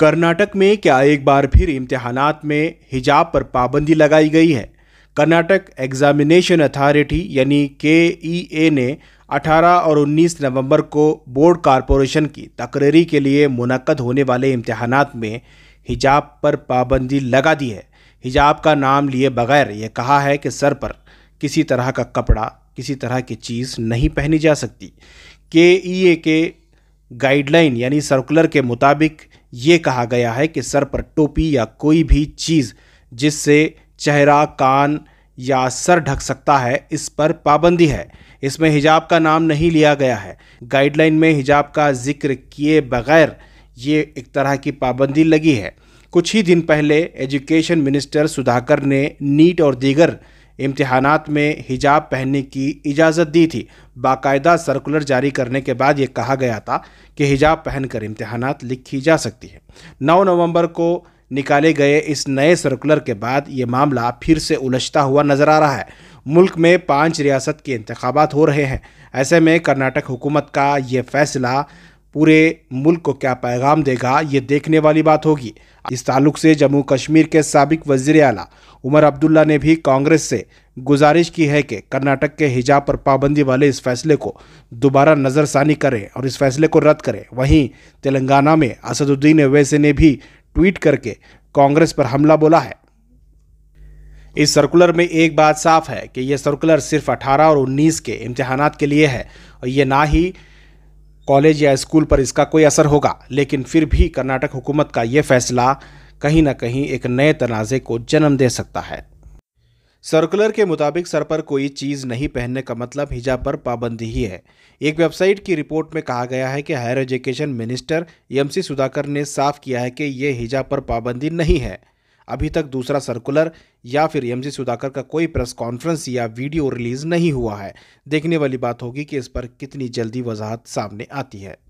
कर्नाटक में क्या एक बार फिर इम्तहानात में हिजाब पर पाबंदी लगाई गई है कर्नाटक एग्जामिनेशन अथॉरिटी यानी के ई ए ने 18 और 19 नवंबर को बोर्ड कारपोरेशन की तकरीरी के लिए मुनद होने वाले इम्तहानात में हिजाब पर पाबंदी लगा दी है हिजाब का नाम लिए बगैर यह कहा है कि सर पर किसी तरह का कपड़ा किसी तरह की चीज़ नहीं पहनी जा सकती e के ई ए के गाइडलाइन यानी सर्कुलर के मुताबिक ये कहा गया है कि सर पर टोपी या कोई भी चीज़ जिससे चेहरा कान या सर ढक सकता है इस पर पाबंदी है इसमें हिजाब का नाम नहीं लिया गया है गाइडलाइन में हिजाब का जिक्र किए बगैर ये एक तरह की पाबंदी लगी है कुछ ही दिन पहले एजुकेशन मिनिस्टर सुधाकर ने नीट और दीगर इम्तहानात में हिजाब पहनने की इजाज़त दी थी बाकायदा सर्कुलर जारी करने के बाद ये कहा गया था कि हिजाब पहनकर इम्तहान लिखी जा सकती है 9 नवंबर को निकाले गए इस नए सर्कुलर के बाद ये मामला फिर से उलझता हुआ नज़र आ रहा है मुल्क में पाँच रियासत के इंतबात हो रहे हैं ऐसे में कर्नाटक हुकूमत का ये फैसला पूरे मुल्क को क्या पैगाम देगा ये देखने वाली बात होगी इस ताल्लुक से जम्मू कश्मीर के सबक वजीर अला उमर अब्दुल्ला ने भी कांग्रेस से गुजारिश की है कि कर्नाटक के हिजाब पर पाबंदी वाले इस फैसले को दोबारा नज़रसानी करें और इस फैसले को रद्द करें वहीं तेलंगाना में असदुद्दीन अवैसे ने भी ट्वीट करके कांग्रेस पर हमला बोला है इस सर्कुलर में एक बात साफ है कि यह सर्कुलर सिर्फ 18 और 19 के इम्तहान के लिए है और ये ना ही कॉलेज या स्कूल पर इसका कोई असर होगा लेकिन फिर भी कर्नाटक हुकूमत का ये फैसला कहीं ना कहीं एक नए तनाज़े को जन्म दे सकता है सर्कुलर के मुताबिक सर पर कोई चीज़ नहीं पहनने का मतलब हिजाब पर पाबंदी ही है एक वेबसाइट की रिपोर्ट में कहा गया है कि higher education minister MC Sudhakar ने साफ किया है कि यह हिजाब पर पाबंदी नहीं है अभी तक दूसरा सर्कुलर या फिर एम जी सुधाकर का कोई प्रेस कॉन्फ्रेंस या वीडियो रिलीज नहीं हुआ है देखने वाली बात होगी कि इस पर कितनी जल्दी वजाहत सामने आती है